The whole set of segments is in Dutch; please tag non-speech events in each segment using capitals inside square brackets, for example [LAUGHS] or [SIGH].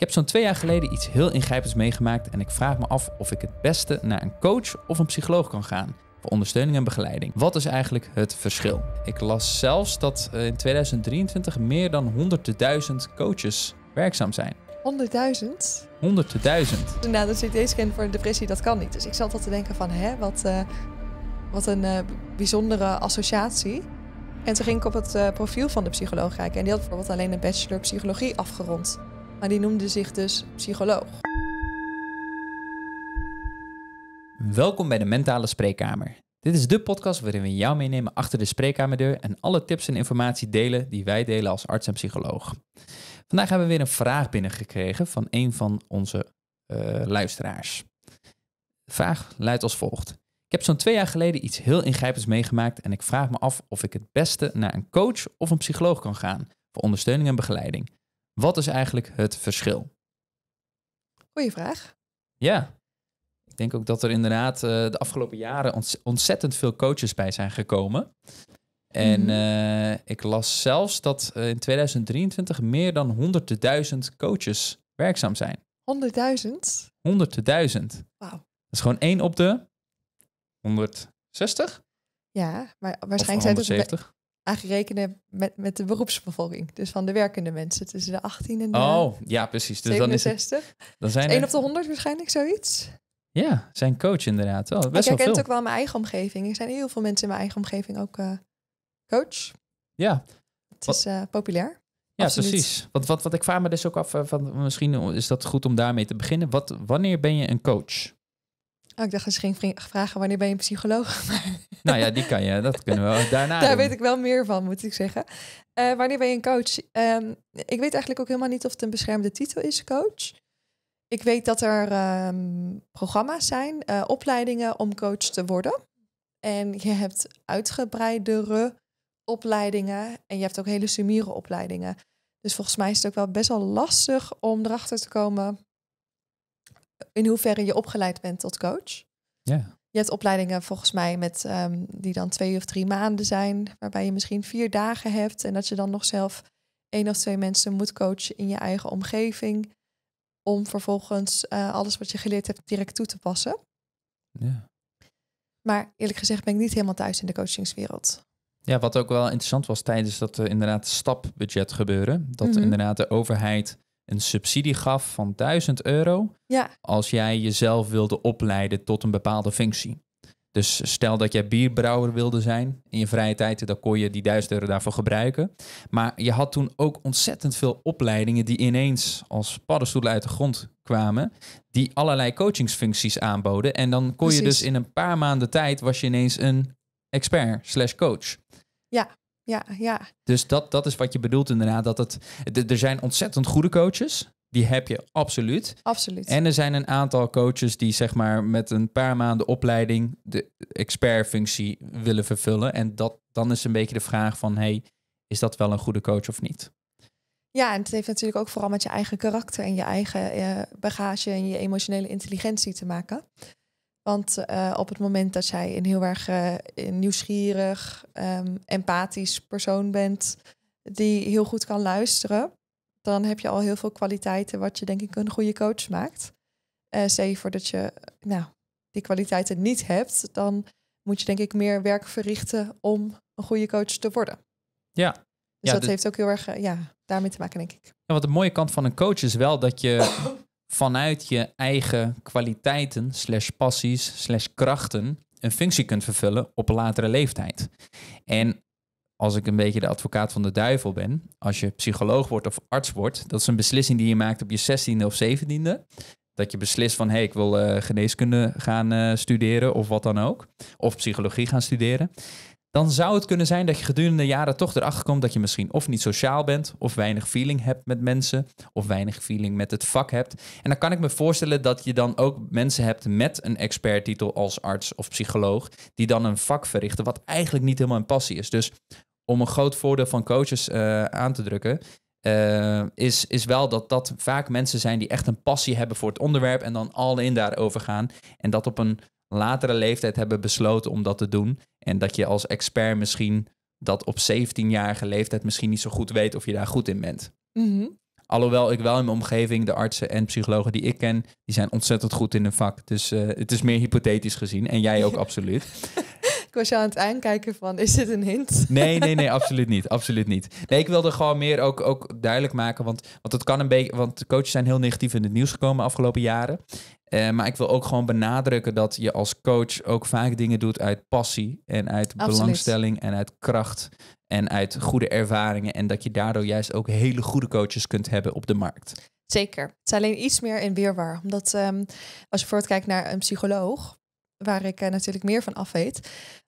Ik heb zo'n twee jaar geleden iets heel ingrijpends meegemaakt en ik vraag me af of ik het beste naar een coach of een psycholoog kan gaan voor ondersteuning en begeleiding. Wat is eigenlijk het verschil? Ik las zelfs dat eh, in 2023 meer dan 100.000 coaches werkzaam zijn. 100.000? 100.000. Nou, dat CT-scan voor een depressie, dat kan niet. Dus ik zat al te denken van, hè, wat, eh, wat een eh, bijzondere associatie. En toen ging ik op het profiel van de psycholoog kijken. En die had bijvoorbeeld alleen een bachelor psychologie afgerond. Maar die noemde zich dus psycholoog. Welkom bij de Mentale Spreekkamer. Dit is de podcast waarin we jou meenemen achter de spreekkamerdeur en alle tips en informatie delen die wij delen als arts en psycholoog. Vandaag hebben we weer een vraag binnengekregen van een van onze eh, luisteraars. De vraag luidt als volgt. Ik heb zo'n twee jaar geleden iets heel ingrijpends meegemaakt en ik vraag me af of ik het beste naar een coach of een psycholoog kan gaan voor ondersteuning en begeleiding. Wat is eigenlijk het verschil? Goeie vraag. Ja. Ik denk ook dat er inderdaad eh, de afgelopen jaren ontzettend veel coaches bij zijn gekomen. En mhm. eh, ik las zelfs dat eh, in 2023 meer dan 100.000 coaches werkzaam zijn. 100.000? 100.000. Wauw. Dat is gewoon één op de 160? Ja, maar waarschijnlijk zijn het rekenen met, met de beroepsbevolking. Dus van de werkende mensen tussen de 18 en de Oh, ja, precies. Dus Dan, is het, dan zijn dus 1 op de 100 waarschijnlijk, zoiets. Ja, zijn coach inderdaad. Oh, best ik wel herken het ook wel in mijn eigen omgeving. Er zijn heel veel mensen in mijn eigen omgeving ook eh, coach. Ja. Het is eh, populair. Ja, precies. Want wat, wat ik vraag me dus ook af, eh, van, misschien is dat goed om daarmee te beginnen. Wat, wanneer ben je een coach? Oh, ik dacht dat ze ging vragen wanneer ben je een psycholoog? [LAUGHS] nou ja, die kan je. Dat kunnen we daarna. Daar weet ik wel meer van, moet ik zeggen. Eh, wanneer ben je een coach? Ehm, ik weet eigenlijk ook helemaal niet of het een beschermde titel is, coach. Ik weet dat er ehm, programma's zijn, eh, opleidingen om coach te worden. En je hebt uitgebreidere opleidingen en je hebt ook hele summere opleidingen. Dus volgens mij is het ook wel best wel lastig om erachter te komen in hoeverre je opgeleid bent tot coach. Ja. Je hebt opleidingen volgens mij met ehm, die dan twee of drie maanden zijn, waarbij je misschien vier dagen hebt en dat je dan nog zelf één of twee mensen moet coachen in je eigen omgeving, om vervolgens eh, alles wat je geleerd hebt direct toe te passen. Ja. Maar eerlijk gezegd ben ik niet helemaal thuis in de coachingswereld. Ja, wat ook wel interessant was tijdens dat uh, inderdaad stapbudget gebeuren, dat mhm. inderdaad de overheid een subsidie gaf van 1000 euro ja. als jij jezelf wilde opleiden tot een bepaalde functie. Dus stel dat jij bierbrouwer wilde zijn in je vrije tijd, dan kon je die 1000 euro daarvoor gebruiken. Maar je had toen ook ontzettend veel opleidingen die ineens als paddenstoelen uit de grond kwamen, die allerlei coachingsfuncties aanboden. En dan kon je dus in een paar maanden tijd was je ineens een expert slash coach. Ja ja, ja. Dus dat, dat is wat je bedoelt inderdaad. Dat het, er zijn ontzettend goede coaches. Die heb je absoluut. Absoluut. En er zijn een aantal coaches die zeg maar met een paar maanden opleiding de expertfunctie willen vervullen. En dat, dan is een beetje de vraag van, hey, is dat wel een goede coach of niet? Ja, en het heeft natuurlijk ook vooral met je eigen karakter en je eigen eh, bagage en je emotionele intelligentie te maken. Want eh, op het moment dat jij een heel erg eh, nieuwsgierig, ehm, empathisch persoon bent, die heel goed kan luisteren, dan heb je al heel veel kwaliteiten wat je denk ik een goede coach maakt. Uh, je voor dat je nou, die kwaliteiten niet hebt, dan moet je denk ik meer werk verrichten om een goede coach te worden. Ja. Dus dat heeft ook heel erg ja, daarmee te maken, denk ik. Ja, wat de mooie kant van een coach is wel dat je [COUGHS] vanuit je eigen kwaliteiten, slash passies, slash krachten een functie kunt vervullen op een latere leeftijd. En als ik een beetje de advocaat van de duivel ben, als je psycholoog wordt of arts wordt, dat is een beslissing die je maakt op je 16e of 17e. Dat je beslist van hé, hey, ik wil eh, geneeskunde gaan eh, studeren of wat dan ook. Of psychologie gaan studeren dan zou het kunnen zijn dat je gedurende jaren toch erachter komt dat je misschien of niet sociaal bent, of weinig feeling hebt met mensen, of weinig feeling met het vak hebt. En dan kan ik me voorstellen dat je dan ook mensen hebt met een experttitel als arts of psycholoog, die dan een vak verrichten wat eigenlijk niet helemaal een passie is. Dus om een groot voordeel van coaches eh, aan te drukken, eh, is, is wel dat dat vaak mensen zijn die echt een passie hebben voor het onderwerp en dan al in daarover gaan. En dat op een latere leeftijd hebben besloten om dat te doen. En dat je als expert misschien dat op 17-jarige leeftijd misschien niet zo goed weet of je daar goed in bent. Mhm. Alhoewel ik wel in mijn omgeving, de artsen en psychologen die ik ken, die zijn ontzettend goed in hun vak. Dus eh, het is meer hypothetisch gezien. En jij ook [LAUGHS] absoluut. Ik was jou aan het aankijken van, is dit een hint? Nee, nee, nee, [LAUGHS] absoluut niet. Absoluut niet. Nee, ik wilde gewoon meer ook, ook duidelijk maken, want, want het kan een beetje, want coaches zijn heel negatief in het nieuws gekomen afgelopen jaren. Eh, maar ik wil ook gewoon benadrukken dat je als coach ook vaak dingen doet uit passie en uit belangstelling en uit kracht en uit goede ervaringen. En dat je daardoor juist ook hele goede coaches kunt hebben op de markt. Zeker. Het is alleen iets meer in weerwaar. Omdat ehm, als je vooruit kijkt naar een psycholoog, waar ik eh, natuurlijk meer van af weet.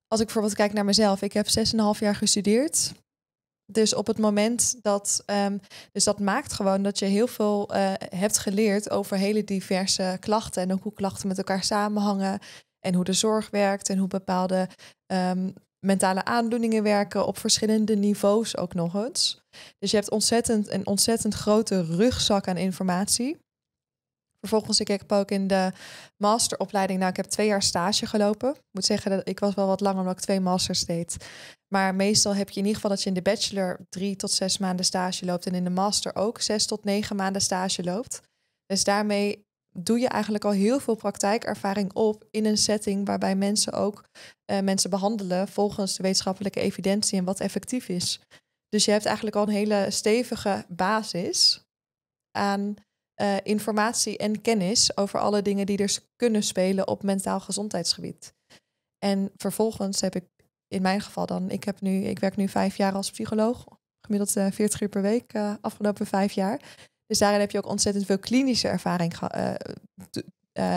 Als ik bijvoorbeeld kijk naar mezelf, ik heb 6,5 jaar gestudeerd. Dus op het moment dat. Ehm, dus dat maakt gewoon dat je heel veel eh, hebt geleerd over hele diverse klachten. En hoe klachten met elkaar samenhangen. En hoe de zorg werkt. En hoe bepaalde ehm, mentale aandoeningen werken. Op verschillende niveaus ook nog eens. Dus je hebt ontzettend, een ontzettend grote rugzak aan informatie. Vervolgens ik heb ook in de masteropleiding, nou ik heb twee jaar stage gelopen. Ik moet zeggen dat ik was wel wat langer omdat ik twee masters deed. Maar meestal heb je in ieder geval dat je in de bachelor drie tot zes maanden stage loopt en in de master ook zes tot negen maanden stage loopt. Dus daarmee doe je eigenlijk al heel veel praktijkervaring op in een setting waarbij mensen ook eh, mensen behandelen volgens de wetenschappelijke evidentie en wat effectief is. Dus je hebt eigenlijk al een hele stevige basis aan eh, informatie en kennis over alle dingen die er kunnen spelen op mentaal gezondheidsgebied. En vervolgens heb ik in mijn geval dan, ik, heb nu, ik werk nu vijf jaar als psycholoog, gemiddeld uh, eh, 40 uur per week, uh, afgelopen vijf jaar. Dus daarin heb je ook ontzettend veel klinische ervaring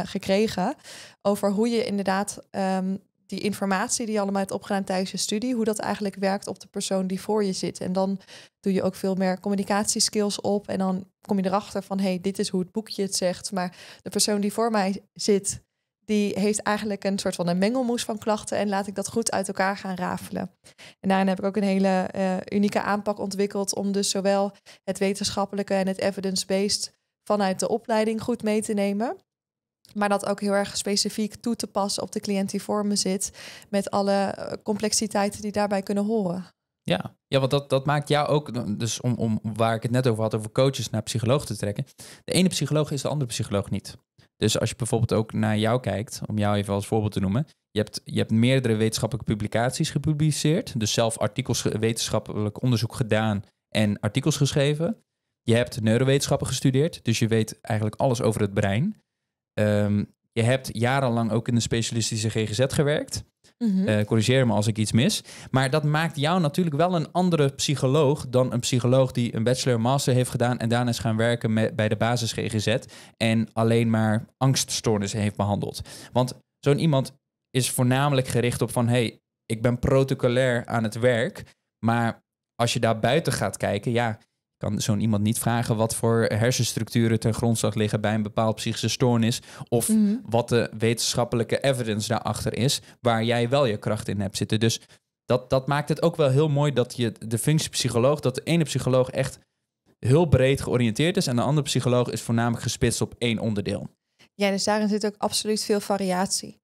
gekregen over hoe je inderdaad ehm, die informatie die je allemaal hebt opgedaan tijdens je studie, hoe dat eigenlijk werkt op de persoon die voor je zit. En dan doe je ook veel meer communicatieskills op. En dan kom je erachter van hé, hey, dit is hoe het boekje het zegt. Maar de persoon die voor mij zit, die heeft eigenlijk een soort van een mengelmoes van klachten. En laat ik dat goed uit elkaar gaan rafelen. En daarin heb ik ook een hele eh, unieke aanpak ontwikkeld om dus zowel het wetenschappelijke en het evidence-based vanuit de opleiding goed mee te nemen maar dat ook heel erg specifiek toe te passen op de cliënt die voor me zit. Met alle eh, complexiteiten die daarbij kunnen horen. Ja, ja want dat, dat maakt jou ook, dus om, om waar ik het net over had, over coaches naar psycholoog te trekken. De ene psycholoog is de andere psycholoog niet. Dus als je bijvoorbeeld ook naar jou kijkt, om jou even als voorbeeld te noemen. Je hebt, je hebt meerdere wetenschappelijke publicaties gepubliceerd. Dus zelf artikels, wetenschappelijk onderzoek gedaan en artikels geschreven. Je hebt neurowetenschappen gestudeerd, dus je weet eigenlijk alles over het brein. Ehm, je hebt jarenlang ook in de specialistische GGZ gewerkt. Mm corrigeer me als ik iets mis. Maar dat maakt jou natuurlijk wel een andere psycholoog dan een psycholoog die een bachelor master heeft gedaan en daarna is gaan werken bij de basis GGZ en alleen maar angststoornissen heeft behandeld. Want zo'n iemand is voornamelijk gericht op van hey, ik ben protocolair aan het werk, maar als je daar buiten gaat kijken, ja, kan zo'n iemand niet vragen wat voor hersenstructuren ten grondslag liggen bij een bepaald psychische stoornis. Of mhm. wat de wetenschappelijke evidence daarachter is, waar jij wel je kracht in hebt zitten. Dus dat, dat maakt het ook wel heel mooi dat je de functiepsycholoog, dat de ene psycholoog echt heel breed georiënteerd is en de andere psycholoog is voornamelijk gespitst op één onderdeel. Ja, dus daarin zit ook absoluut veel variatie.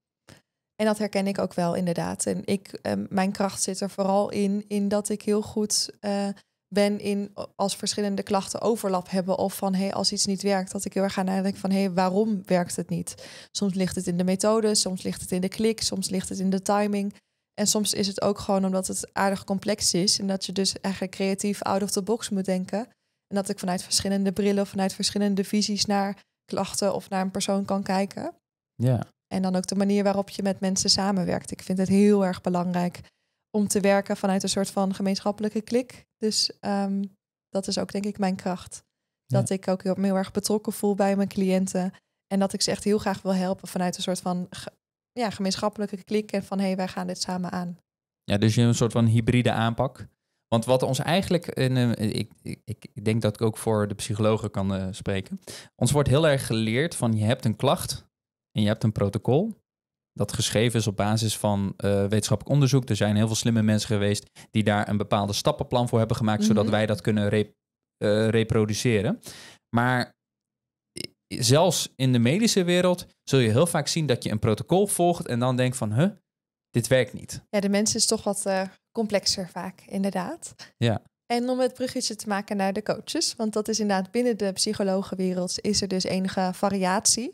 En dat herken ik ook wel inderdaad. En ik, ehm, mijn kracht zit er vooral in, in dat ik heel goed eh, ben in als verschillende klachten overlap hebben of van hey, als iets niet werkt, dat ik heel erg aan nadenk van hey, waarom werkt het niet? Soms ligt het in de methode, soms ligt het in de klik, soms ligt het in de timing. En soms is het ook gewoon omdat het aardig complex is en dat je dus eigenlijk creatief out of the box moet denken. En dat ik vanuit verschillende brillen, vanuit verschillende visies naar klachten of naar een persoon kan kijken. Ja. En dan ook de manier waarop je met mensen samenwerkt. Ik vind het heel erg belangrijk om te werken vanuit een soort van gemeenschappelijke klik. Dus ehm, dat is ook denk ik mijn kracht. Dat ik ook heel, erg betrokken voel bij mijn cliënten. En dat ik ze echt heel graag wil helpen vanuit een soort van ja, gemeenschappelijke klik. En van hé, hey, wij gaan dit samen aan. Ja, dus je een soort van hybride aanpak. Want wat ons eigenlijk, in, ik, ik, ik, denk dat ik ook voor de psychologen kan eh, spreken. Ons wordt heel erg geleerd van je hebt een klacht en je hebt een protocol dat geschreven is op basis van eh, wetenschappelijk onderzoek. Er zijn heel veel slimme mensen geweest die daar een bepaalde stappenplan voor hebben gemaakt, zodat mhm. wij dat kunnen eh, reproduceren. Maar zelfs in de medische wereld zul je heel vaak zien dat je een protocol volgt en dan denkt van, huh, dit werkt niet. Ja, de mens is toch wat eh, complexer vaak, inderdaad. Ja. En om het bruggetje te maken naar de coaches, want dat is inderdaad binnen de psychologenwereld is er dus enige variatie.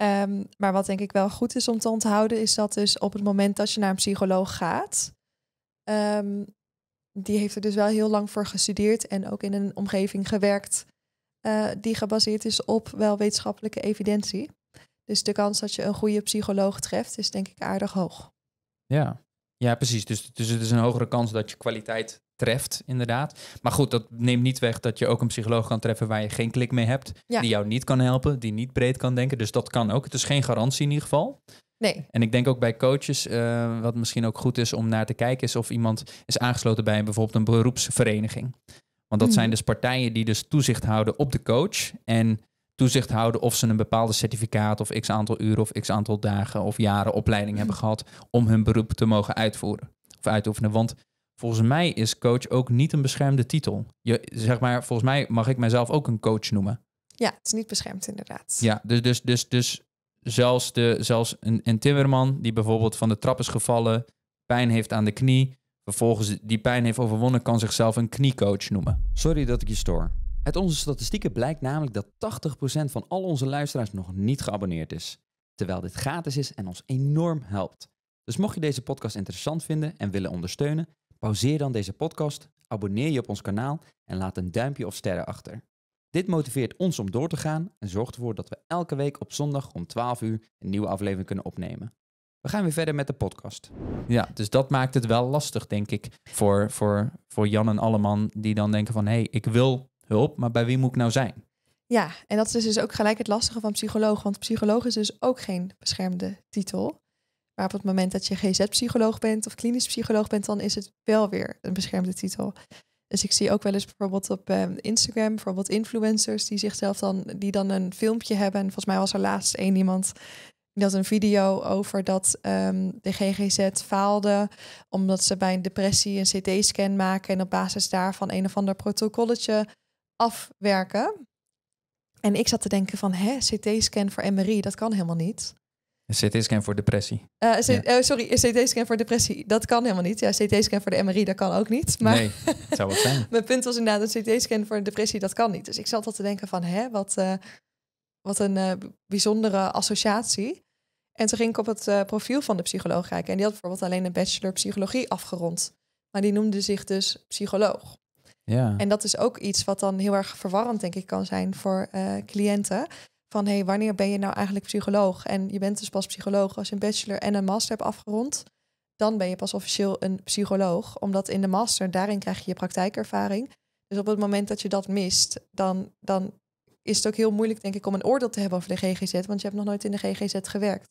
Ehm, maar wat denk ik wel goed is om te onthouden, is dat dus op het moment dat je naar een psycholoog gaat, ehm, die heeft er dus wel heel lang voor gestudeerd en ook in een omgeving gewerkt eh, die gebaseerd is op wel wetenschappelijke evidentie. Dus de kans dat je een goede psycholoog treft is denk ik aardig hoog. Ja, ja, precies. Dus, dus het is een hogere kans dat je kwaliteit treft, inderdaad. Maar goed, dat neemt niet weg dat je ook een psycholoog kan treffen waar je geen klik mee hebt. Die jou niet kan helpen, die niet breed kan denken. Dus dat kan ook. Het is geen garantie in ieder geval. Nee. En ik denk ook bij coaches, eh, wat misschien ook goed is om naar te kijken, is of iemand is aangesloten bij bijvoorbeeld een beroepsvereniging. Want dat hmm. zijn dus partijen die dus toezicht houden op de coach. En toezicht houden of ze een bepaalde certificaat of x aantal uren of x aantal dagen of jaren opleiding hebben hmm. gehad om hun beroep te mogen uitvoeren of uitoefenen. Want volgens mij is coach ook niet een beschermde titel. Je, zeg maar, volgens mij mag ik mijzelf ook een coach noemen. Ja, het is niet beschermd inderdaad. Ja, dus, dus, dus, dus zelfs, de, zelfs een, een timmerman die bijvoorbeeld van de trap is gevallen, pijn heeft aan de knie, vervolgens die pijn heeft overwonnen, kan zichzelf een kniecoach noemen. Sorry dat ik je stoor. Uit onze statistieken blijkt namelijk dat 80% van al onze luisteraars nog niet geabonneerd is. Terwijl dit gratis is en ons enorm helpt. Dus mocht je deze podcast interessant vinden en willen ondersteunen, pauzeer dan deze podcast, abonneer je op ons kanaal en laat een duimpje of sterren achter. Dit motiveert ons om door te gaan en zorgt ervoor dat we elke week op zondag om 12 uur een nieuwe aflevering kunnen opnemen. We gaan weer verder met de podcast. Ja, dus dat maakt het wel lastig, denk ik, voor, voor, voor Jan en alle man die dan denken van, hé, hey, ik wil hulp, maar bij wie moet ik nou zijn? Ja, en dat is dus ook gelijk het lastige van psycholoog, want psycholoog is dus ook geen beschermde titel. Maar op het moment dat je GZ-psycholoog bent of klinisch psycholoog bent, dan is het wel weer een beschermde titel. Dus ik zie ook wel eens bijvoorbeeld op ehm, Instagram, bijvoorbeeld influencers die zichzelf dan, die dan een filmpje hebben. En volgens mij was er laatst één iemand die had een video over dat ehm, de GGZ faalde omdat ze bij een depressie een CT-scan maken en op basis daarvan een of ander protocolletje afwerken. En ik zat te denken van, hè, CT-scan voor MRI, dat kan helemaal niet. Een CT-scan voor depressie. Eh, oh, sorry, een CT-scan voor depressie, dat kan helemaal niet. Ja, CT-scan voor de MRI, dat kan ook niet. Maar nee, zou zijn. [LAUGHS] Mijn punt was inderdaad, een CT-scan voor depressie, dat kan niet. Dus ik zat al te denken van, hè, wat, eh, wat een eh, bijzondere associatie. En toen ging ik op het profiel van de psycholoog kijken. En die had bijvoorbeeld alleen een bachelor psychologie afgerond. Maar die noemde zich dus psycholoog. Ja. En dat is ook iets wat dan heel erg verwarrend, denk ik, kan zijn voor eh, cliënten. Van hé, hey, wanneer ben je nou eigenlijk psycholoog? En je bent dus pas psycholoog als je een bachelor en een master hebt afgerond. Dan ben je pas officieel een psycholoog. Omdat in de master, daarin krijg je je praktijkervaring. Dus op het moment dat je dat mist, dan, dan is het ook heel moeilijk, denk ik, om een oordeel te hebben over de GGZ. Want je hebt nog nooit in de GGZ gewerkt.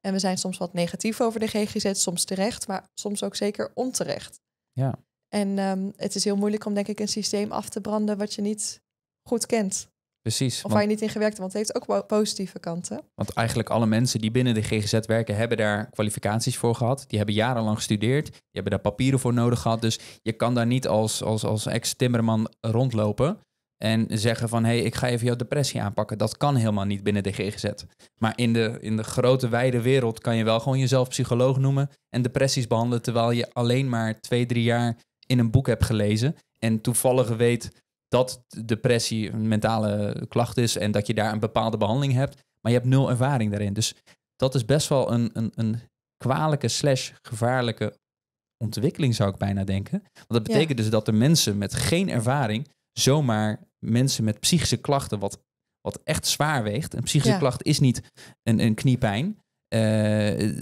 En we zijn soms wat negatief over de GGZ, soms terecht, maar soms ook zeker onterecht. Ja. En ehm, het is heel moeilijk om, denk ik, een systeem af te branden wat je niet goed kent. Precies. Of waar je niet in gewerkt hebt, want het heeft ook positieve kanten. Want eigenlijk alle mensen die binnen de GGZ werken, hebben daar kwalificaties voor gehad. Die hebben jarenlang gestudeerd. Die hebben daar papieren voor nodig gehad. Dus je kan daar niet als, als, als ex-timmerman rondlopen en zeggen van... hé, hey, ik ga even jouw depressie aanpakken. Dat kan helemaal niet binnen de GGZ. Maar in de, in de grote, wijde wereld kan je wel gewoon jezelf psycholoog noemen... en depressies behandelen, terwijl je alleen maar twee, drie jaar in een boek heb gelezen en toevallig weet dat depressie een mentale klacht is en dat je daar een bepaalde behandeling hebt, maar je hebt nul ervaring daarin. Dus dat is best wel een, een, een kwalijke slash gevaarlijke ontwikkeling, zou ik bijna denken. Want dat betekent dus dat de mensen met geen ervaring zomaar mensen met psychische klachten, wat, wat echt zwaar weegt. Een psychische klacht is niet een, een kniepijn. Eh, eh,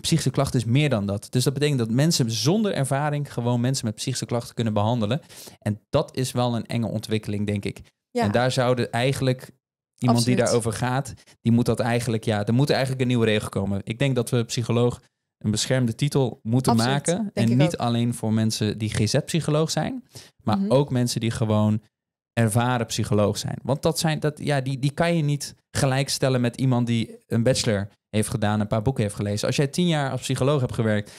psychische klachten is meer dan dat. Dus dat betekent dat mensen zonder ervaring gewoon mensen met psychische klachten kunnen behandelen. En dat is wel een enge ontwikkeling, denk ik. En daar zouden eigenlijk iemand die daarover gaat, die moet dat eigenlijk, ja, er moet eigenlijk een nieuwe regel komen. Ik denk dat we psycholoog een beschermde titel moeten maken. En niet alleen voor mensen die GZ-psycholoog zijn, maar mhm. ook mensen die gewoon ervaren psycholoog zijn. Want dat zijn, dat, ja, die, die kan je niet gelijkstellen met iemand die een bachelor heeft gedaan, een paar boeken heeft gelezen. Als jij tien jaar als psycholoog hebt gewerkt,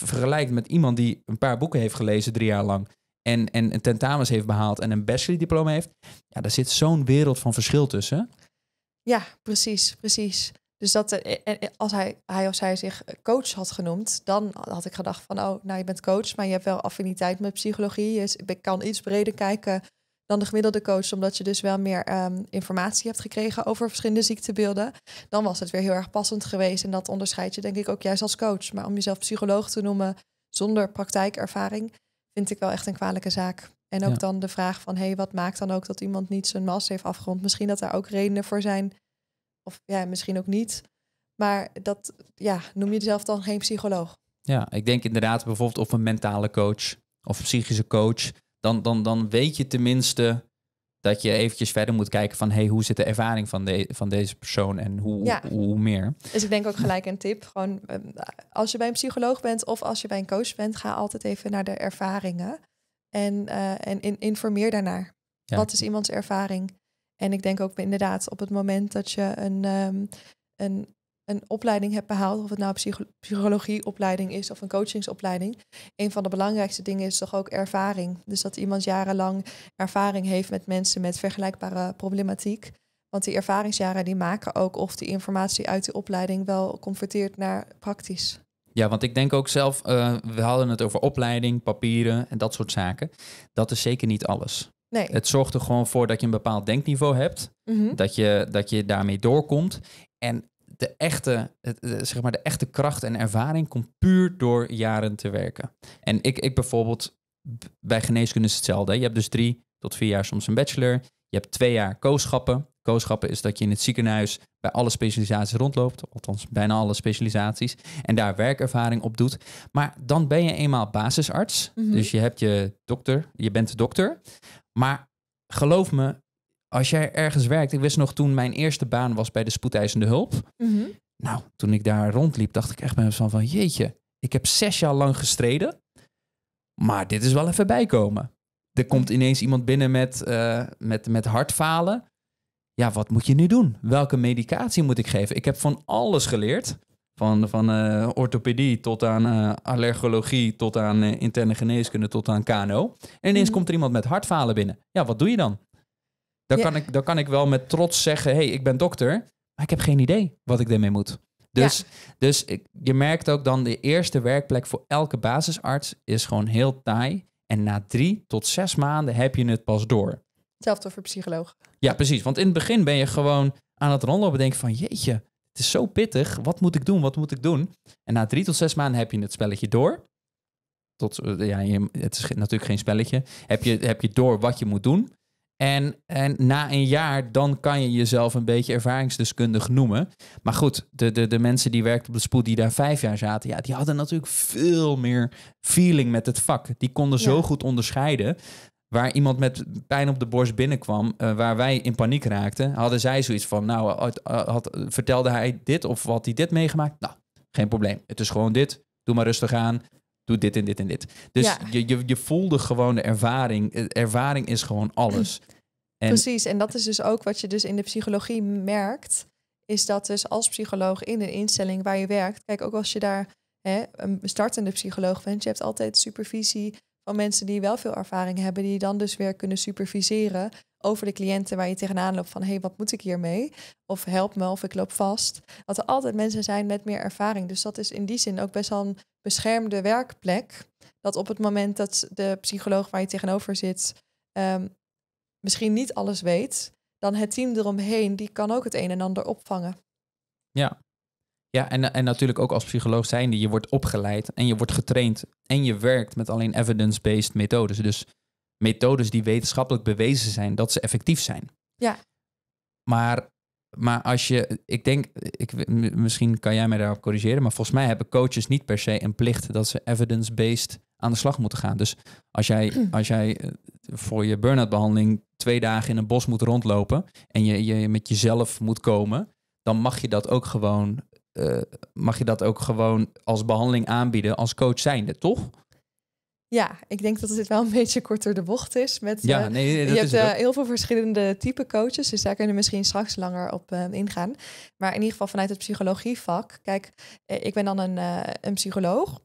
vergelijkt met iemand die een paar boeken heeft gelezen drie jaar lang. En, en een tentamens heeft behaald en een bachelordiploma heeft. Ja, daar zit zo'n wereld van verschil tussen. Ja, precies, precies. Dus dat, eh, eh, eh, als hij, hij of zij zich coach had genoemd, dan had ik gedacht van, oh, nou je bent coach, maar je hebt wel affiniteit met psychologie. Je dus kan iets breder kijken dan de gemiddelde coach, omdat je dus wel meer ehm, informatie hebt gekregen over verschillende ziektebeelden. Dan was het weer heel erg passend geweest. En dat onderscheid je denk ik ook juist als coach. Maar om jezelf psycholoog te noemen zonder praktijkervaring, vind ik wel echt een kwalijke zaak. En ook dan de vraag van, hé, hey, wat maakt dan ook dat iemand niet zijn master heeft afgerond? Misschien dat daar ook redenen voor zijn. Of ja, misschien ook niet. Maar dat, ja, noem je jezelf dan geen psycholoog? Ja, ik denk inderdaad bijvoorbeeld of een mentale coach of psychische coach dan, dan, dan weet je tenminste dat je eventjes verder moet kijken van... hey, hoe zit de ervaring van, de, van deze persoon en hoe, hoe, meer? Dus ik denk ook gelijk een tip. Gewoon, ehm, als je bij een psycholoog bent of als je bij een coach bent... ga altijd even naar de ervaringen en, eh, en informeer daarnaar. Wat is iemands ervaring? En ik denk ook inderdaad op het moment dat je een, ehm, een een opleiding hebt behaald, of het nou een psychologieopleiding is of een coachingsopleiding, een van de belangrijkste dingen is toch ook ervaring. Dus dat iemand jarenlang ervaring heeft met mensen met vergelijkbare problematiek. Want die ervaringsjaren die maken ook of die informatie uit die opleiding wel converteert naar praktisch. Ja, want ik denk ook zelf, eh, we hadden het over opleiding, papieren en dat soort zaken. Dat is zeker niet alles. Nee. Het zorgt er gewoon voor dat je een bepaald denkniveau hebt, mhm. dat, je, dat je daarmee doorkomt. En de echte, zeg maar de echte kracht en ervaring komt puur door jaren te werken. En ik, ik bijvoorbeeld, bij geneeskunde is hetzelfde. Je hebt dus drie tot vier jaar soms een bachelor. Je hebt twee jaar kooschappen. Kooschappen is dat je in het ziekenhuis bij alle specialisaties rondloopt, althans bijna alle specialisaties, en daar werkervaring op doet. Maar dan ben je eenmaal basisarts, mhm. dus je hebt je dokter, je bent de dokter. Maar geloof me, als jij ergens werkt, ik wist nog toen mijn eerste baan was bij de spoedeisende hulp. Mhm. Nou, toen ik daar rondliep, dacht ik echt bij van, jeetje, ik heb zes jaar lang gestreden, maar dit is wel even bijkomen. Er komt ineens iemand binnen met, eh, met, met hartfalen. Ja, wat moet je nu doen? Welke medicatie moet ik geven? Ik heb van alles geleerd. Van, van eh, orthopedie tot aan eh, allergologie, tot aan interne geneeskunde, tot aan KNO. En ineens mhm. komt er iemand met hartfalen binnen. Ja, wat doe je dan? Dan, kan ik, dan kan ik wel met trots zeggen, hé, hey, ik ben dokter, maar ik heb geen idee wat ik ermee moet. Dus, dus je merkt ook dan de eerste werkplek voor elke basisarts is gewoon heel taai. En na drie tot zes maanden heb je het pas door. Hetzelfde voor psycholoog. Ja, precies. Want in het begin ben je gewoon aan het rondlopen denk van jeetje, het is zo pittig. Wat moet ik doen? Wat moet ik doen? En na drie tot zes maanden heb je het spelletje door. Tot, eh, ja, het is natuurlijk geen spelletje. Heb je, heb je door wat je moet doen. En, en na een jaar, dan kan je jezelf een beetje ervaringsdeskundig noemen. Maar goed, de, de, de mensen die werkten op de spoed, die daar vijf jaar zaten, ja, die hadden natuurlijk veel meer feeling met het vak. Die konden zo goed onderscheiden. Waar iemand met pijn op de borst binnenkwam, eh, waar wij in paniek raakten, hadden zij zoiets van: Nou, eh, eh, had, vertelde hij dit of had hij dit meegemaakt? Nou, geen probleem. Het is gewoon dit. Doe maar rustig aan doe dit en dit en dit. Dus je, je, je voelde gewoon de ervaring. Ervaring is gewoon alles. [CLEARS THROAT] Precies, en dat is dus ook wat je dus in de psychologie merkt, is dat dus als psycholoog in een instelling waar je werkt, kijk ook als je daar hè, een startende psycholoog bent, je hebt altijd supervisie van mensen die wel veel ervaring hebben, die dan dus weer kunnen superviseren over de cliënten waar je tegenaan loopt van hé, hey, wat moet ik hiermee? Of help me of ik loop vast. Dat er altijd mensen zijn met meer ervaring. Dus dat is in die zin ook best wel een beschermde werkplek. Dat op het moment dat de psycholoog waar je tegenover zit ehm, misschien niet alles weet, dan het team eromheen, die kan ook het een en ander opvangen. Ja, ja en, en natuurlijk ook als psycholoog zijnde, je wordt opgeleid en je wordt getraind en je werkt met alleen evidence-based methodes. Dus methodes die wetenschappelijk bewezen zijn dat ze effectief zijn. Ja. Maar, maar als je, ik denk, ik, misschien kan jij mij daarop corrigeren, maar volgens mij hebben coaches niet per se een plicht dat ze evidence-based aan de slag moeten gaan. Dus als jij, [CLEARS THROAT] als jij eh, voor je burn-out behandeling twee dagen in een bos moet rondlopen en je, je met jezelf moet komen, dan mag je dat ook gewoon, eh, mag je dat ook gewoon als behandeling aanbieden als coach zijnde, toch? Ja, ik denk dat dit wel een beetje korter de bocht is. Met, ja, nee, eh, nee, dat je is hebt heel veel verschillende type coaches, dus daar kunnen we misschien straks langer op ingaan. Maar in ieder geval vanuit het psychologievak. Kijk, ik ben dan een, een psycholoog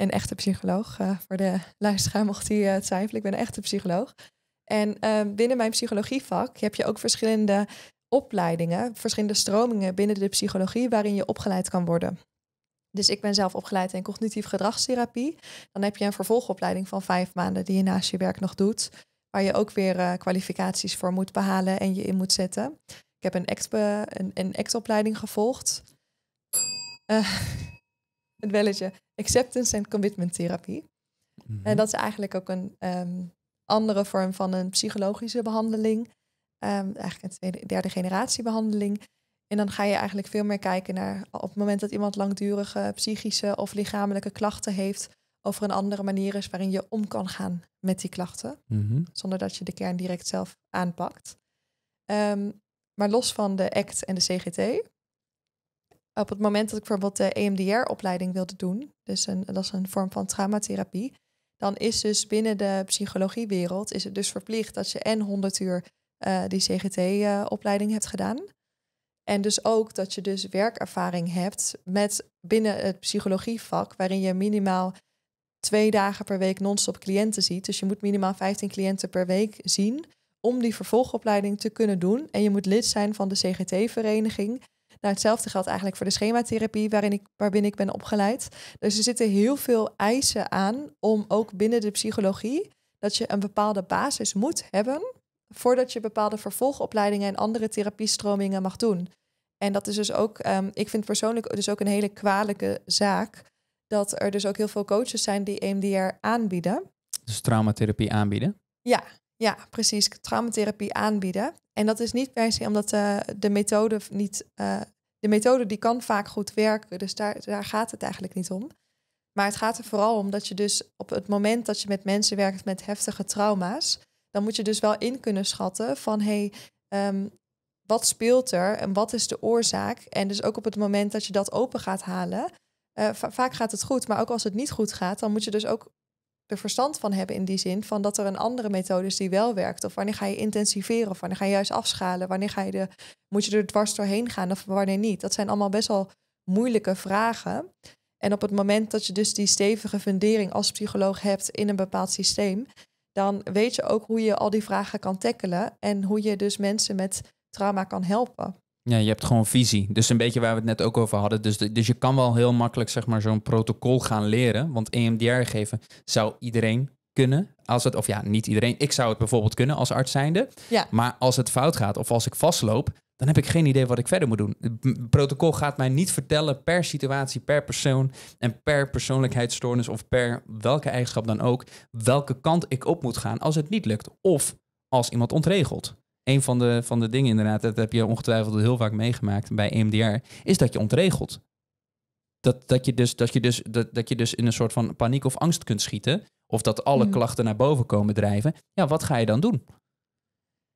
een echte psycholoog. Eh, voor de luisteraar mocht hij uh, eh, twijfelen, ik ben een echte psycholoog. En ehm, binnen mijn psychologievak heb je ook verschillende opleidingen, verschillende stromingen binnen de psychologie waarin je opgeleid kan worden. Dus ik ben zelf opgeleid in cognitief gedragstherapie. Dan heb je een vervolgopleiding van vijf maanden die je naast je werk nog doet, waar je ook weer eh, kwalificaties voor moet behalen en je in moet zetten. Ik heb een act, een, een act opleiding gevolgd het welletje, acceptance en commitment therapie. Mhm. En dat is eigenlijk ook een ehm, andere vorm van een psychologische behandeling. Ehm, eigenlijk een tweede, derde generatie behandeling. En dan ga je eigenlijk veel meer kijken naar op het moment dat iemand langdurige psychische of lichamelijke klachten heeft, over een andere manier is waarin je om kan gaan met die klachten, mhm. zonder dat je de kern direct zelf aanpakt. Ehm, maar los van de ACT en de CGT op het moment dat ik bijvoorbeeld de EMDR-opleiding wilde doen, dus een, dat is een vorm van traumatherapie, dan is dus binnen de psychologiewereld is het dus verplicht dat je en 100 uur eh, die CGT-opleiding eh, hebt gedaan. En dus ook dat je dus werkervaring hebt met binnen het psychologievak, waarin je minimaal twee dagen per week non-stop cliënten ziet. Dus je moet minimaal 15 cliënten per week zien om die vervolgopleiding te kunnen doen. En je moet lid zijn van de CGT-vereniging. Nou, hetzelfde geldt eigenlijk voor de schematherapie waarin ik, waarbinnen ik ben opgeleid. Dus er zitten heel veel eisen aan om ook binnen de psychologie dat je een bepaalde basis moet hebben voordat je bepaalde vervolgopleidingen en andere therapiestromingen mag doen. En dat is dus ook, ehm, ik vind persoonlijk dus ook een hele kwalijke zaak dat er dus ook heel veel coaches zijn die EMDR aanbieden. Dus traumatherapie aanbieden? Ja, ja, precies. Traumatherapie aanbieden. En dat is niet per se omdat eh, de methode niet. Eh, de methode die kan vaak goed werken, dus daar, daar gaat het eigenlijk niet om. Maar het gaat er vooral om dat je dus op het moment dat je met mensen werkt met heftige trauma's, dan moet je dus wel in kunnen schatten van hé, hey, ehm, wat speelt er en wat is de oorzaak? En dus ook op het moment dat je dat open gaat halen, eh, vaak gaat het goed, maar ook als het niet goed gaat, dan moet je dus ook er verstand van hebben in die zin van dat er een andere methode is die wel werkt. Of wanneer ga je intensiveren of wanneer ga je juist afschalen? Wanneer ga je de, moet je er dwars doorheen gaan of wanneer niet? Dat zijn allemaal best wel moeilijke vragen. En op het moment dat je dus die stevige fundering als psycholoog hebt in een bepaald systeem, dan weet je ook hoe je al die vragen kan tackelen en hoe je dus mensen met trauma kan helpen. Ja, je hebt gewoon visie. Dus een beetje waar we het net ook over hadden. Dus, dus je kan wel heel makkelijk zeg maar, zo'n protocol gaan leren. Want EMDR geven zou iedereen kunnen. Als het, of ja, niet iedereen. Ik zou het bijvoorbeeld kunnen als arts zijnde. Ja. Maar als het fout gaat of als ik vastloop, dan heb ik geen idee wat ik verder moet doen. Het protocol gaat mij niet vertellen per situatie, per persoon en per persoonlijkheidsstoornis of per welke eigenschap dan ook, welke kant ik op moet gaan als het niet lukt. Of als iemand ontregelt een van de, van de dingen inderdaad, dat heb je ongetwijfeld heel vaak meegemaakt bij EMDR, is dat je ontregelt. Dat, dat, je dus, dat, je dus, dat, dat je dus in een soort van paniek of angst kunt schieten. Of dat alle mhm. klachten naar boven komen drijven. Ja, wat ga je dan doen?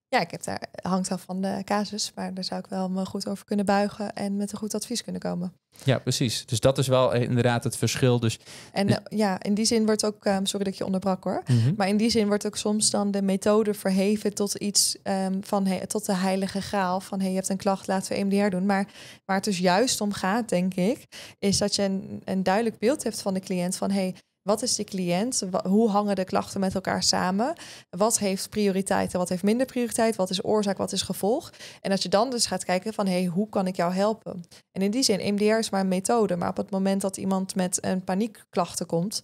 Ja, ik heb daar, hangt af van de casus, maar daar zou ik wel me goed over kunnen buigen en met een goed advies kunnen komen. Ja, precies. Dus dat is wel eh, inderdaad het verschil. Dus... En eh, ja, in die zin wordt ook, ehm, sorry dat ik je onderbrak hoor, mhm. maar in die zin wordt ook soms dan de methode verheven tot iets ehm, van, hey, tot de heilige graal van, hey, je hebt een klacht, laten we EMDR doen. Maar waar het dus juist om gaat, denk ik, is dat je een, een duidelijk beeld hebt van de cliënt van, hey, wat is de cliënt? Hoe hangen de klachten met elkaar samen? Wat heeft prioriteit en wat heeft minder prioriteit? Wat is oorzaak, wat is gevolg? En dat je dan dus gaat kijken van hé, hey, hoe kan ik jou helpen? En in die zin, EMDR is maar een methode. Maar op het moment dat iemand met een paniekklachten komt,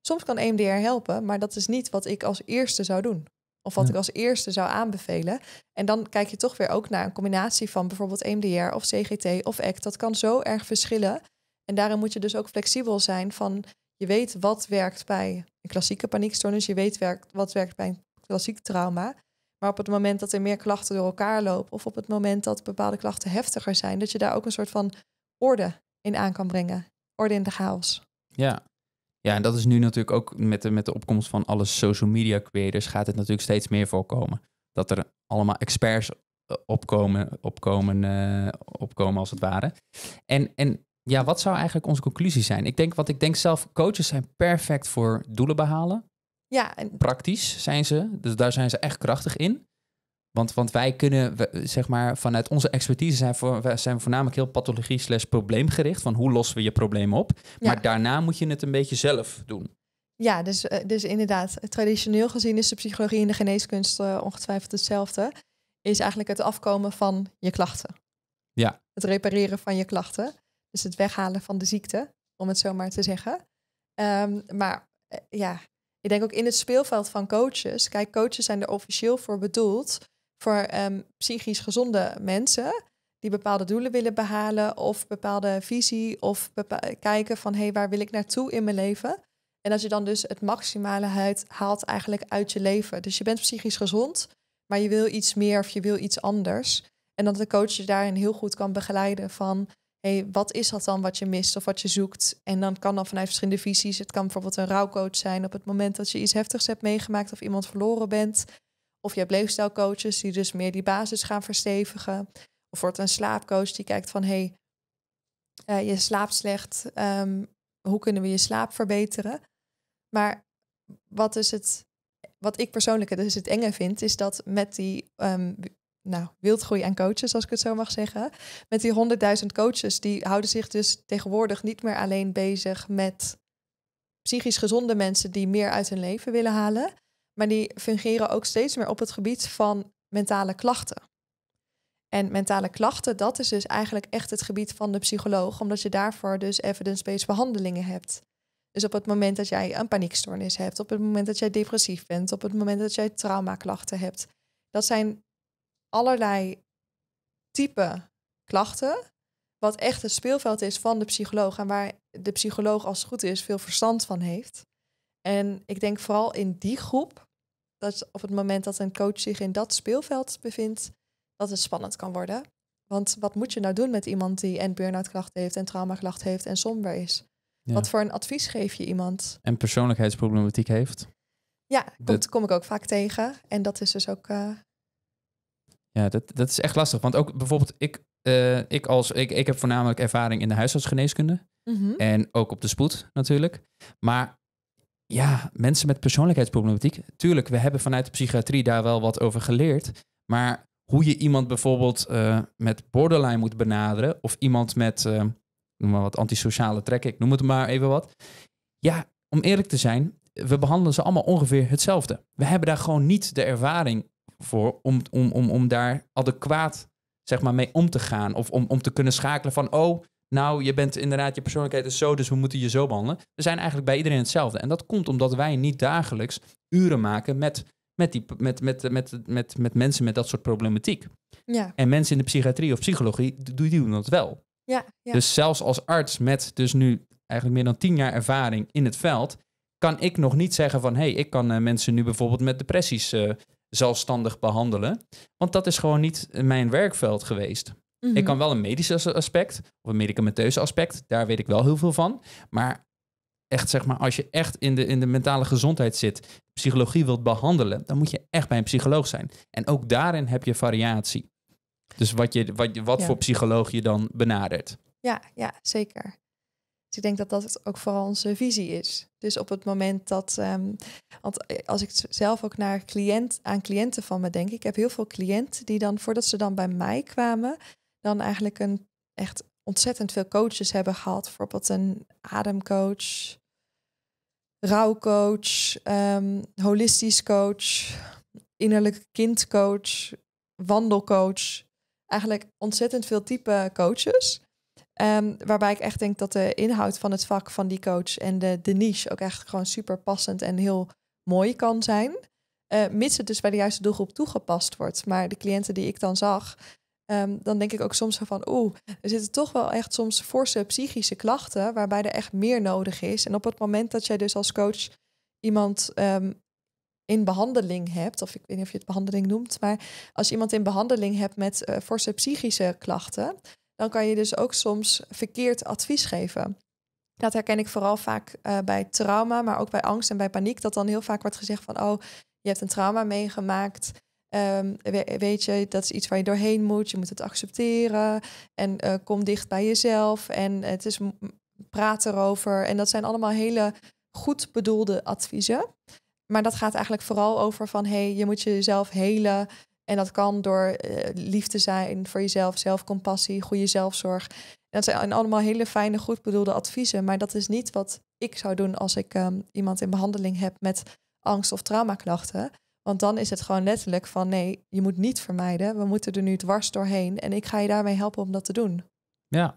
soms kan EMDR helpen, maar dat is niet wat ik als eerste zou doen. Of wat ik als eerste zou aanbevelen. En dan kijk je toch weer ook naar een combinatie van bijvoorbeeld EMDR of CGT of ACT. E dat kan zo erg verschillen. En daarin moet je dus ook flexibel zijn van je weet wat werkt bij een klassieke paniekstoornis, je weet werkt, wat werkt bij een klassiek trauma. Maar op het moment dat er meer klachten door elkaar lopen, of op het moment dat bepaalde klachten heftiger zijn, dat je daar ook een soort van orde in aan kan brengen. Orde in de chaos. Ja, ja, en dat is nu natuurlijk ook met de, met de opkomst van alle social media creators gaat het natuurlijk steeds meer voorkomen. Dat er allemaal experts eh, opkomen, opkomen, eh, opkomen als het ware. En, en ja, wat zou eigenlijk onze conclusie zijn? Ik denk, wat ik denk zelf, coaches zijn perfect voor doelen behalen. Ja, en... Praktisch zijn ze, dus daar zijn ze echt krachtig in. Want, want wij kunnen, zeg maar, vanuit onze expertise zijn, voor, zijn we voornamelijk heel pathologie slash probleemgericht. Van hoe lossen we je probleem op? Maar daarna moet je het een beetje zelf doen. Ja, dus, eh, dus inderdaad. Traditioneel gezien is de psychologie en de geneeskunst eh, ongetwijfeld hetzelfde. Is eigenlijk het afkomen van je klachten. Ja. Het repareren van je klachten. Dus het weghalen van de ziekte, om het zo maar te zeggen. Ehm, maar eh, ja, ik denk ook in het speelveld van coaches. Kijk, coaches zijn er officieel voor bedoeld voor ehm, psychisch gezonde mensen die bepaalde doelen willen behalen of bepaalde visie of kijken van hé, hey, waar wil ik naartoe in mijn leven? En als je dan dus het maximale huid haalt eigenlijk uit je leven. Dus je bent psychisch gezond, maar je wil iets meer of je wil iets anders. En dat de coach je daarin heel goed kan begeleiden van hey, wat is dat dan wat je mist of wat je zoekt? En dan kan dan vanuit verschillende visies. Het kan bijvoorbeeld een rouwcoach zijn op het moment dat je iets heftigs hebt meegemaakt of iemand verloren bent. Of je hebt leefstijlcoaches die dus meer die basis gaan verstevigen. Of wordt een slaapcoach die kijkt van hey, eh, je slaapt slecht. Ehm, hoe kunnen we je slaap verbeteren? Maar wat is het wat ik persoonlijk het, dus het enge vind, is dat met die ehm, nou, wildgroei aan coaches, als ik het zo mag zeggen. Met die 100.000 coaches, die houden zich dus tegenwoordig niet meer alleen bezig met psychisch gezonde mensen die meer uit hun leven willen halen. Maar die fungeren ook steeds meer op het gebied van mentale klachten. En mentale klachten, dat is dus eigenlijk echt het gebied van de psycholoog, omdat je daarvoor dus evidence-based behandelingen hebt. Dus op het moment dat jij een paniekstoornis hebt, op het moment dat jij depressief bent, op het moment dat jij traumaklachten hebt, dat zijn allerlei type klachten. Wat echt het speelveld is van de psycholoog. En waar de psycholoog, als het goed is, veel verstand van heeft. En ik denk vooral in die groep, dat op het moment dat een coach zich in dat speelveld bevindt, dat het spannend kan worden. Want wat moet je nou doen met iemand die en burn-out klachten heeft en traumaklacht heeft en somber is? Wat voor een advies geef je iemand? En persoonlijkheidsproblematiek heeft? Ja, dat kom, ik ook vaak tegen. En dat is dus ook eh, ja, dat, dat is echt lastig. Want ook bijvoorbeeld, ik, eh, ik, als, ik, ik heb voornamelijk ervaring in de huisartsgeneeskunde. Mhm. En ook op de spoed natuurlijk. Maar ja, mensen met persoonlijkheidsproblematiek. Tuurlijk, we hebben vanuit de psychiatrie daar wel wat over geleerd. Maar hoe je iemand bijvoorbeeld eh, met borderline moet benaderen. Of iemand met, eh, noem maar wat, antisociale trekken. Ik noem het maar even wat. Ja, om eerlijk te zijn, we behandelen ze allemaal ongeveer hetzelfde. We hebben daar gewoon niet de ervaring voor om, om, om, om daar adequaat zeg maar, mee om te gaan. Of om, om te kunnen schakelen van, oh, nou, je bent inderdaad, je persoonlijkheid is zo, dus we moeten je zo behandelen. We zijn eigenlijk bij iedereen hetzelfde. En dat komt omdat wij niet dagelijks uren maken met, met, die, met, met, met, met, met mensen met dat soort problematiek. Ja. En mensen in de psychiatrie of psychologie, die doen dat wel. Ja, ja. Dus zelfs als arts met dus nu eigenlijk meer dan tien jaar ervaring in het veld, kan ik nog niet zeggen van hé, hey, ik kan eh, mensen nu bijvoorbeeld met depressies eh, zelfstandig behandelen. Want dat is gewoon niet mijn werkveld geweest. Mhm. Ik kan wel een medisch aspect of een medicamenteuze aspect, daar weet ik wel heel veel van. Maar echt zeg maar, als je echt in de, in de mentale gezondheid zit, psychologie wilt behandelen, dan moet je echt bij een psycholoog zijn. En ook daarin heb je variatie. Dus wat, je, wat, wat voor psycholoog je dan benadert. Ja, ja zeker. Dus ik denk dat dat ook vooral onze visie is. Dus op het moment dat, um, want eh, als ik zelf ook naar cliënt, aan cliënten van me denk, ik heb heel veel cliënten die dan, voordat ze dan bij mij kwamen, dan eigenlijk een echt ontzettend veel coaches hebben gehad. Bijvoorbeeld een ademcoach, rouwcoach, ehm, holistisch coach, innerlijk kindcoach, wandelcoach. Eigenlijk ontzettend veel type coaches. Ehm, waarbij ik echt denk dat de inhoud van het vak van die coach en de, de niche ook echt gewoon super passend en heel mooi kan zijn. Eh, mits het dus bij de juiste doelgroep toegepast wordt. Maar de cliënten die ik dan zag, ehm, dan denk ik ook soms van, oeh, er zitten toch wel echt soms forse psychische klachten waarbij er echt meer nodig is. En op het moment dat jij dus als coach iemand ehm, in behandeling hebt, of ik weet niet of je het behandeling noemt, maar als je iemand in behandeling hebt met eh, forse psychische klachten, dan kan je dus ook soms verkeerd advies geven. Dat herken ik vooral vaak eh, bij trauma, maar ook bij angst en bij paniek. Dat dan heel vaak wordt gezegd van, oh, je hebt een trauma meegemaakt. Ehm, weet je, dat is iets waar je doorheen moet. Je moet het accepteren. En eh, kom dicht bij jezelf. En het is praat erover. En dat zijn allemaal hele goed bedoelde adviezen. Maar dat gaat eigenlijk vooral over van, hey, je moet jezelf helen. En dat kan door uh, liefde zijn voor jezelf, zelfcompassie, goede zelfzorg. dat zijn allemaal hele fijne, goed bedoelde adviezen. Maar dat is niet wat ik zou doen als ik ehm, iemand in behandeling heb met angst- of traumaklachten. Want dan is het gewoon letterlijk van nee, je moet niet vermijden. We moeten er nu dwars doorheen. En ik ga je daarmee helpen om dat te doen. Ja.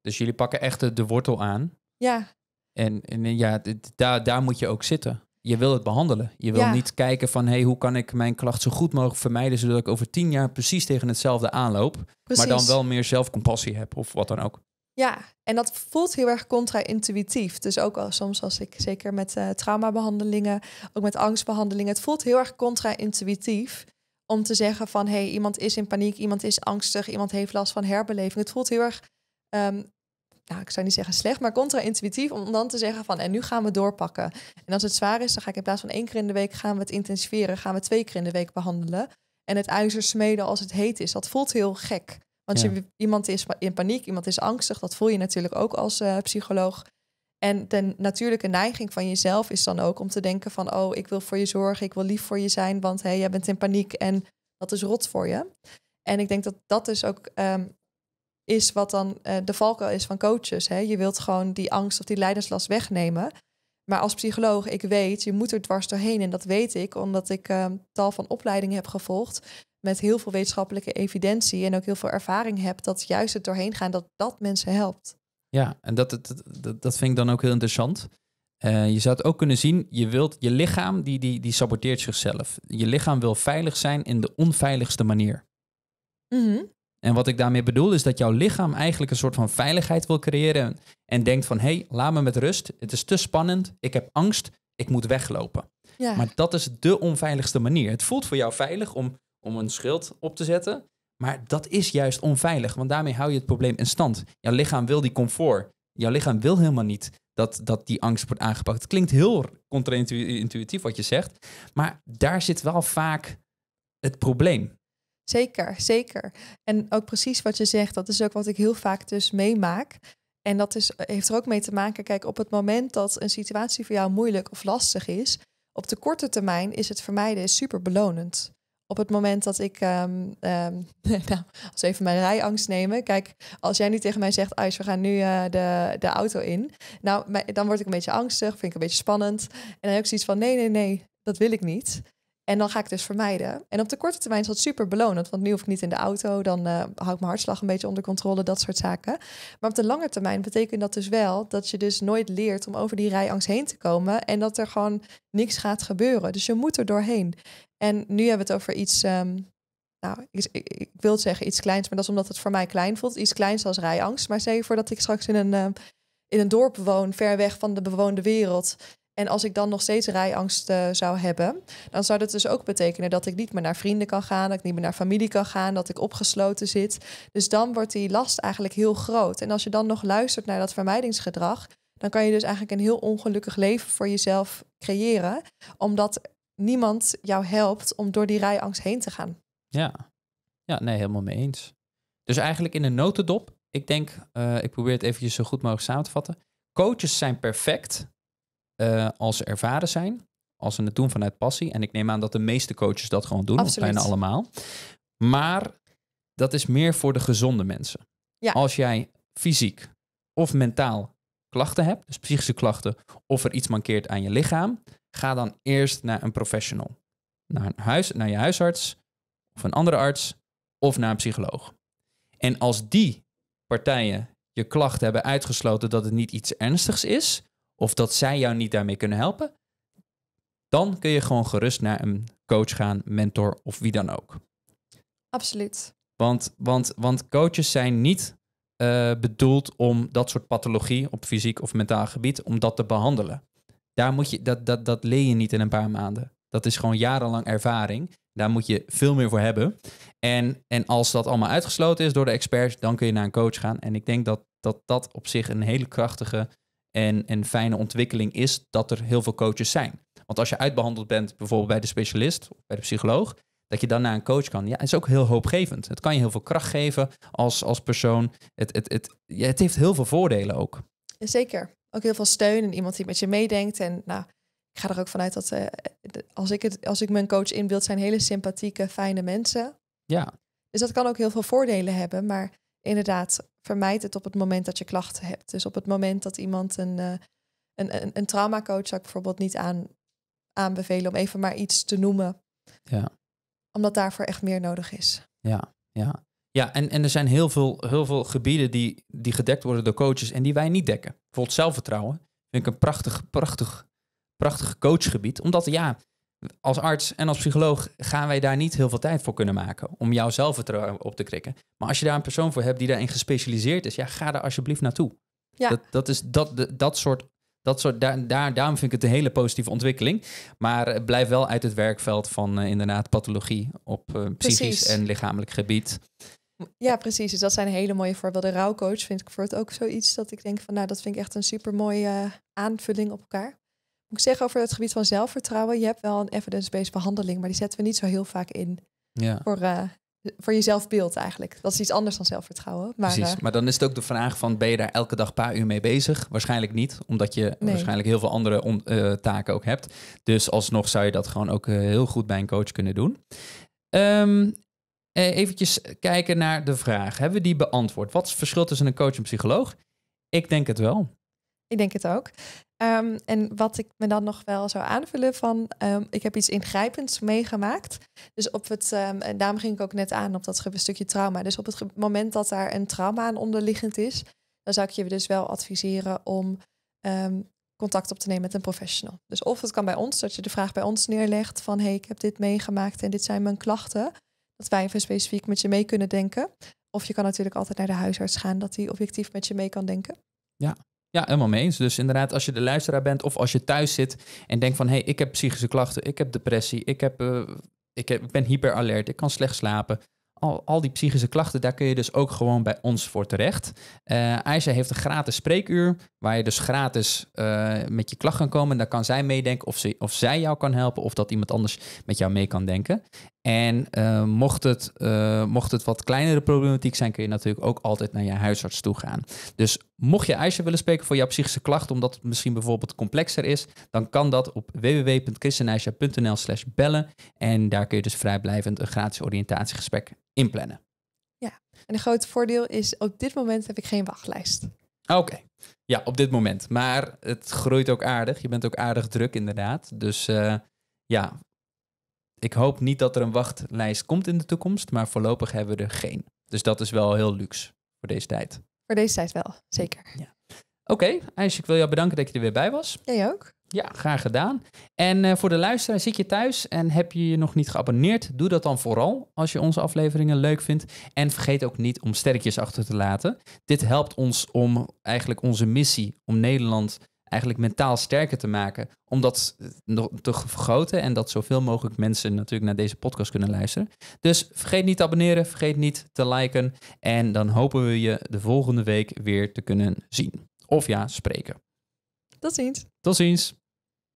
Dus jullie pakken echt de, de wortel aan. Ja. En, en ja, daar, daar moet je ook zitten je wil het behandelen. Je wil niet kijken van hey, hoe kan ik mijn klacht zo goed mogelijk vermijden, zodat ik over tien jaar precies tegen hetzelfde aanloop. Maar dan wel meer zelfcompassie heb of wat dan ook. Ja, en dat voelt heel erg contra-intuïtief. Dus ook al soms als ik zeker met uh, traumabehandelingen, ook met angstbehandelingen, het voelt heel erg contra-intuïtief om te zeggen van hé, hey, iemand is in paniek, iemand is angstig, iemand heeft last van herbeleving. Het voelt heel erg ehm, nou, ik zou niet zeggen slecht, maar contra-intuïtief om dan te zeggen van en nu gaan we doorpakken. En als het zwaar is, dan ga ik in plaats van één keer in de week gaan we het intensiveren, gaan we twee keer in de week behandelen. En het ijzer smeden als het heet is, dat voelt heel gek. Want je, iemand is in paniek, iemand is angstig, dat voel je natuurlijk ook als eh, psycholoog. En de natuurlijke neiging van jezelf is dan ook om te denken van, oh, ik wil voor je zorgen, ik wil lief voor je zijn, want hé, hey, jij bent in paniek en dat is rot voor je. En ik denk dat dat dus ook ehm, is wat dan uh, de valkuil is van coaches. Hè? Je wilt gewoon die angst of die leiderslast wegnemen. Maar als psycholoog, ik weet, je moet er dwars doorheen. En dat weet ik, omdat ik eh, tal van opleidingen heb gevolgd. Met heel veel wetenschappelijke evidentie en ook heel veel ervaring heb. Dat juist het doorheen gaan, dat dat mensen helpt. Ja, en dat, dat, dat, dat vind ik dan ook heel interessant. Eh, je zou het ook kunnen zien, je, wilt, je lichaam die, die, die saboteert zichzelf. Je lichaam wil veilig zijn in de onveiligste manier. Mm en wat ik daarmee bedoel is dat jouw lichaam eigenlijk een soort van veiligheid wil creëren en denkt van hé, hey, laat me met rust, het is te spannend, ik heb angst, ik moet weglopen. Maar dat is de onveiligste manier. Het voelt voor jou veilig om, om een schild op te zetten, maar dat is juist onveilig, want daarmee hou je het probleem in stand. Jouw lichaam wil die comfort, jouw lichaam wil helemaal niet dat, dat die angst wordt aangepakt. Het klinkt heel contra-intuïtief wat je zegt, maar daar zit wel vaak het probleem. Zeker, zeker. En ook precies wat je zegt, dat is ook wat ik heel vaak dus meemaak. En dat is, heeft er ook mee te maken, kijk, op het moment dat een situatie voor jou moeilijk of lastig is, op de korte termijn is het vermijden dus super belonend. Op het moment dat ik, ehm, ehm, [LAUGHS] nou, als even mijn rijangst nemen, kijk, als jij nu tegen mij zegt, Ais, we gaan nu eh, de, de auto in, nou, dan word ik een beetje angstig, vind ik een beetje spannend. En dan heb ik zoiets van, nee, nee, nee, dat wil ik niet. En dan ga ik dus vermijden. En op de korte termijn is dat super belonend. Want nu hoef ik niet in de auto. Dan uh, hou ik mijn hartslag een beetje onder controle. Dat soort zaken. Maar op de lange termijn betekent dat dus wel dat je dus nooit leert om over die rijangst heen te komen. En dat er gewoon niks gaat gebeuren. Dus je moet er doorheen. En nu hebben we het over iets. Ehm, nou, ik, ik, wil zeggen iets kleins, maar dat is omdat het voor mij klein voelt. Iets kleins als rijangst. Maar zeg voordat ik straks in een, ehm, in een dorp woon, ver weg van de bewoonde wereld. En als ik dan nog steeds rijangst eh, zou hebben, dan zou dat dus ook betekenen dat ik niet meer naar vrienden kan gaan, dat ik niet meer naar familie kan gaan, dat ik opgesloten zit. Dus dan wordt die last eigenlijk heel groot. En als je dan nog luistert naar dat vermijdingsgedrag, dan kan je dus eigenlijk een heel ongelukkig leven voor jezelf creëren, omdat niemand jou helpt om door die rijangst heen te gaan. Ja, ja nee, helemaal mee eens. Dus eigenlijk in een notendop, ik denk, eh, ik probeer het eventjes zo goed mogelijk samen te vatten. Coaches zijn perfect, uh, als ervaren zijn, als ze het doen vanuit passie. En ik neem aan dat de meeste coaches dat gewoon doen, bijna allemaal. Maar dat is meer voor de gezonde mensen. Als jij fysiek of mentaal klachten hebt, dus psychische klachten, of er iets mankeert aan je lichaam, ga dan eerst naar een professional. Naar, een huis, naar je huisarts of een andere arts of naar een psycholoog. En als die partijen je klachten hebben uitgesloten dat het niet iets ernstigs is, of dat zij jou niet daarmee kunnen helpen, dan kun je gewoon gerust naar een coach gaan, mentor of wie dan ook. Absoluut. Want, want, want coaches zijn niet eh, bedoeld om dat soort pathologie op fysiek of mentaal gebied, om dat te behandelen. Daar moet je, dat, dat, dat leer je niet in een paar maanden. Dat is gewoon jarenlang ervaring. Daar moet je veel meer voor hebben. En, en als dat allemaal uitgesloten is door de experts, dan kun je naar een coach gaan. En ik denk dat dat, dat op zich een hele krachtige en, en fijne ontwikkeling is dat er heel veel coaches zijn. Want als je uitbehandeld bent, bijvoorbeeld bij de specialist of bij de psycholoog, dat je dan naar een coach kan. Ja, is ook heel hoopgevend. Het kan je heel veel kracht geven als, als persoon. Het, het, het, ja, het heeft heel veel voordelen ook. Zeker. Ook heel veel steun en iemand die met je meedenkt. En nou, ik ga er ook vanuit dat eh, als, ik het, als ik mijn coach inbeeld, zijn hele sympathieke, fijne mensen. Ja. Dus dat kan ook heel veel voordelen hebben. Maar inderdaad, vermijd het op het moment dat je klachten hebt. Dus op het moment dat iemand een, eh, een, een, een traumacoach zou ik bijvoorbeeld niet aan, aanbevelen om even maar iets te noemen. Ja. Omdat daarvoor echt meer nodig is. Ja, ja. Ja, en, en er zijn heel veel, heel veel gebieden die, die gedekt worden door coaches en die wij niet dekken. Bijvoorbeeld zelfvertrouwen vind ik een prachtig, prachtig, prachtig coachgebied. Omdat ja, als arts en als psycholoog gaan wij daar niet heel veel tijd voor kunnen maken om jouw zelfvertrouwen op te krikken. Maar als je daar een persoon voor hebt die daarin gespecialiseerd is, ja, ga daar alsjeblieft naartoe. Ja. Dat, dat is dat, dat soort. Dat soort daar, daar, daarom vind ik het een hele positieve ontwikkeling. Maar blijf wel uit het werkveld van eh, inderdaad pathologie op eh, psychisch en lichamelijk gebied. Ja, precies. Dus dat zijn hele mooie voorbeelden. Rauwcoach vind ik voor het ook zoiets dat ik denk van nou, dat vind ik echt een super mooie eh, aanvulling op elkaar moet ik zeggen over het gebied van zelfvertrouwen. Je hebt wel een evidence-based behandeling, maar die zetten we niet zo heel vaak in. Ja. Voor, uh, voor je zelfbeeld eigenlijk. Dat is iets anders dan zelfvertrouwen. Maar, Precies, eh, maar dan is het ook de vraag van ben je daar elke dag een paar uur mee bezig? Waarschijnlijk niet, omdat je waarschijnlijk heel veel andere eh, taken ook hebt. Dus alsnog zou je dat gewoon ook heel goed bij een coach kunnen doen. Um, eventjes kijken naar de vraag. Hebben we die beantwoord? Wat is het verschil tussen een coach en een psycholoog? Ik denk het wel. Ik denk het ook. Ehm, en wat ik me dan nog wel zou aanvullen van, ehm, ik heb iets ingrijpends meegemaakt. Dus op het, um, daarom ging ik ook net aan op dat stukje trauma. Dus op het moment dat daar een trauma aan onderliggend is, dan zou ik je dus wel adviseren om contact op te nemen met een professional. Dus of het kan bij ons, dat je de vraag bij ons neerlegt van, hé, hey, ik heb dit meegemaakt en dit zijn mijn klachten. Dat wij even specifiek met je mee kunnen denken. Of je kan natuurlijk altijd naar de huisarts gaan, dat die objectief met je mee kan denken. Ja, ja, helemaal mee eens. Dus inderdaad, als je de luisteraar bent of als je thuis zit en denkt van... hé, hey, ik heb psychische klachten, ik heb depressie, ik, heb, eh, ik, heb, ik ben hyperalert, ik kan slecht slapen... Al, al, die psychische klachten, daar kun je dus ook gewoon bij ons voor terecht. Uh, Aisha heeft een gratis spreekuur, waar je dus gratis eh, met je klacht kan komen. En daar kan zij meedenken of, ze, of zij jou kan helpen, of dat iemand anders met jou mee kan denken. En eh, mocht, het, eh, mocht het wat kleinere problematiek zijn, kun je natuurlijk ook altijd naar je huisarts toe gaan. Dus mocht je eisen willen spreken voor jouw psychische klacht, omdat het misschien bijvoorbeeld complexer is, dan kan dat op www.christenaisha.nl slash bellen. En daar kun je dus vrijblijvend een gratis oriëntatiegesprek inplannen. Ja, en een groot voordeel is, op dit moment heb ik geen wachtlijst. Ah, oké, ja, op dit moment. Maar het groeit ook aardig. Je bent ook aardig druk, inderdaad. Dus... Eh, ja, ik hoop niet dat er een wachtlijst komt in de toekomst, maar voorlopig hebben we er geen. Dus dat is wel heel luxe voor deze tijd. Voor deze tijd wel, zeker. Ja. Oké, okay, ik wil jou bedanken dat je er weer bij was. Jij ook. Ja, graag gedaan. En eh, voor de luisteraar, zit je thuis en heb je je nog niet geabonneerd? Doe dat dan vooral als je onze afleveringen leuk vindt. En vergeet ook niet om sterretjes achter te laten. Dit helpt ons om eigenlijk onze missie om Nederland eigenlijk mentaal sterker te maken. Om dat te vergroten en dat zoveel mogelijk mensen natuurlijk naar deze podcast kunnen luisteren. Dus vergeet niet te abonneren, vergeet niet te liken. En dan hopen we je de volgende week weer te kunnen zien. Of ja, spreken. Tot ziens. Tot ziens.